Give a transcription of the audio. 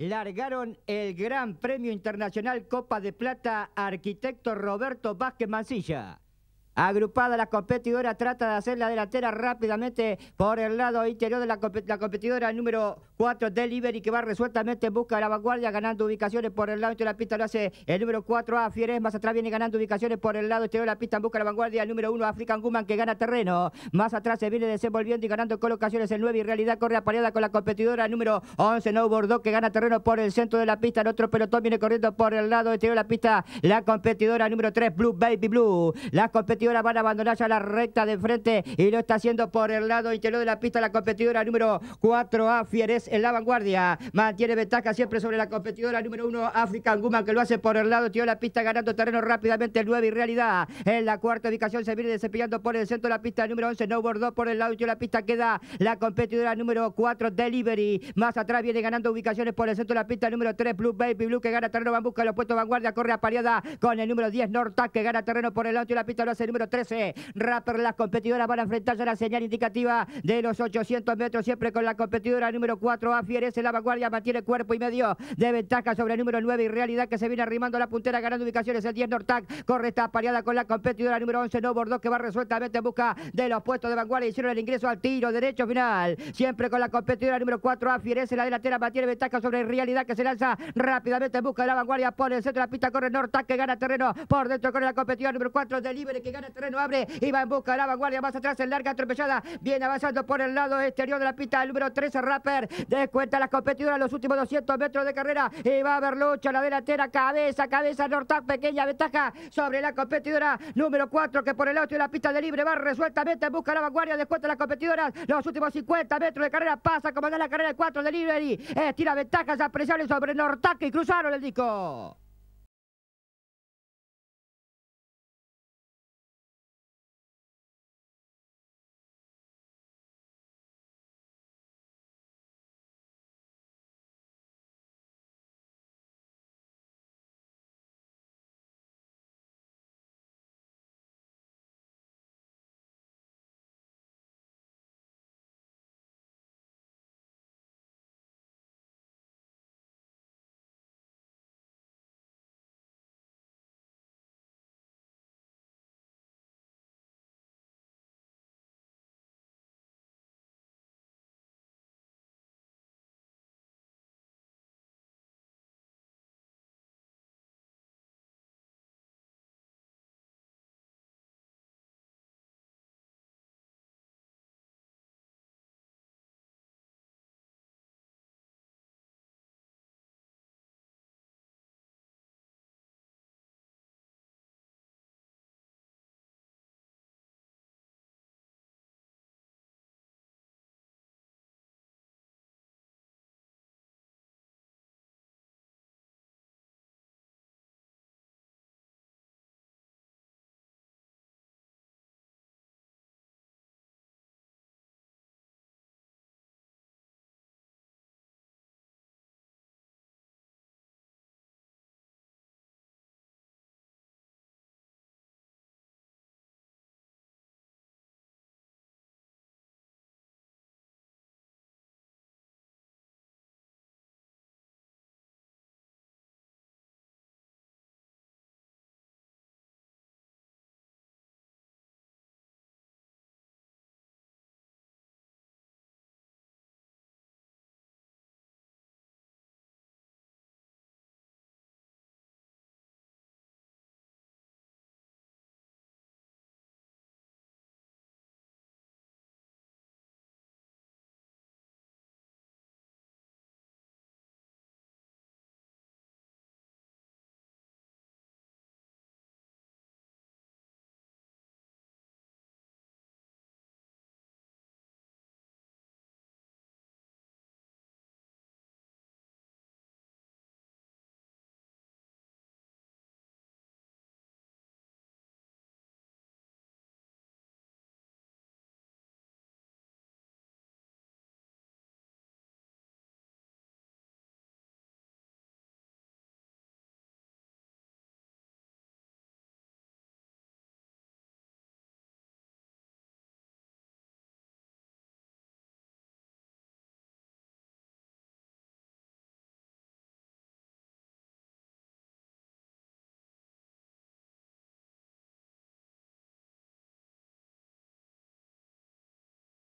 largaron el Gran Premio Internacional Copa de Plata arquitecto Roberto Vázquez Mancilla. Agrupada la competidora trata de hacer la delantera rápidamente por el lado interior de la, competidora número 4 Delivery que va resueltamente en busca de la vanguardia ganando ubicaciones por el lado interior de la pista lo hace el número 4A Fieres más atrás viene ganando ubicaciones por el lado exterior de la pista en busca de la vanguardia el número 1 African Guman que gana terreno más atrás se viene desenvolviendo y ganando colocaciones el 9 y realidad corre apareada con la competidora número 11 No Bordeaux que gana terreno por el centro de la pista el otro pelotón viene corriendo por el lado exterior de la pista la competidora número 3 Blue Baby Blue la ahora van a abandonar ya la recta de frente y lo está haciendo por el lado interior de la pista la competidora número 4A Fieres en la vanguardia. Mantiene ventaja siempre sobre la competidora número 1 African Guman que lo hace por el lado interior de la pista ganando terreno rápidamente el 9 y realidad. En la cuarta ubicación se viene desempeñando por el centro de la pista número 11 No Bordó por el lado interior de la pista queda la competidora número 4 Delivery. Más atrás viene ganando ubicaciones por el centro de la pista número 3 Blue Baby Blue que gana terreno van busca los puestos vanguardia corre pariada con el número 10 Norta, que gana terreno por el lado y la pista lo hace número 13. Rapper, las competidoras van a enfrentarse a la señal indicativa de los 800 metros, siempre con la competidora número 4. Afierece la vanguardia, mantiene cuerpo y medio de ventaja sobre el número 9 y realidad que se viene arrimando a la puntera, ganando ubicaciones. El 10 Nortac corre, está pareada con la competidora número 11, No bordó, que va resueltamente en busca de los puestos de vanguardia. Hicieron el ingreso al tiro derecho final, siempre con la competidora número 4. en la delantera, mantiene ventaja sobre realidad que se lanza rápidamente en busca de la vanguardia. Pone el centro de la pista, corre Nortac que gana terreno por dentro, corre la competidora número 4 de que gana el terreno, abre y va en busca de la vanguardia. Más atrás en larga atropellada. Viene avanzando por el lado exterior de la pista. El número 13, Rapper. Descuenta las competidoras los últimos 200 metros de carrera. Y va a haber lucha. La delantera, cabeza, cabeza. Nortac, pequeña ventaja sobre la competidora número 4 que por el lado de la pista de libre va resueltamente en busca de la vanguardia. Descuenta a las competidoras los últimos 50 metros de carrera. Pasa como la carrera el 4 de libre. y Estira ventajas apreciables sobre Nortac y cruzaron el disco.